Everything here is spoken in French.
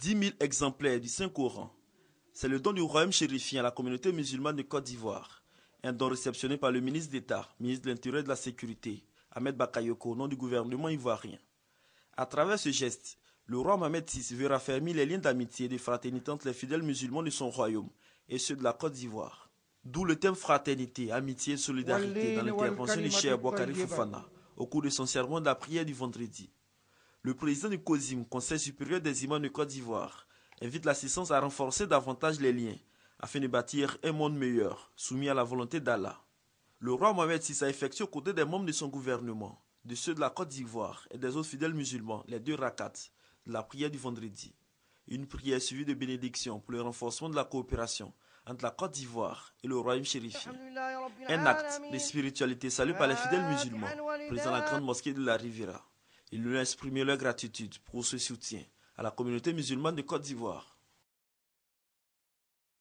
10 000 exemplaires du Saint-Coran. C'est le don du royaume chérifien à la communauté musulmane de Côte d'Ivoire. Un don réceptionné par le ministre d'État, ministre de l'Intérieur et de la Sécurité, Ahmed Bakayoko, au nom du gouvernement ivoirien. À travers ce geste, le roi Mohammed VI veut raffermir les liens d'amitié et de fraternité entre les fidèles musulmans de son royaume et ceux de la Côte d'Ivoire. D'où le thème fraternité, amitié et solidarité dans l'intervention du cher Bouakari Fofana au cours de son serment de la prière du vendredi. Le président du COSIM, Conseil supérieur des imams de Côte d'Ivoire, invite l'assistance à renforcer davantage les liens afin de bâtir un monde meilleur, soumis à la volonté d'Allah. Le roi Mohamed VI a effectué aux côtés des membres de son gouvernement, de ceux de la Côte d'Ivoire et des autres fidèles musulmans, les deux rakats, de la prière du vendredi. Une prière suivie de bénédictions pour le renforcement de la coopération entre la Côte d'Ivoire et le royaume chérifien. Un acte de spiritualité salué par les fidèles musulmans, présents à la grande mosquée de la Riviera. Ils lui ont exprimé leur gratitude pour ce soutien à la communauté musulmane de Côte d'Ivoire.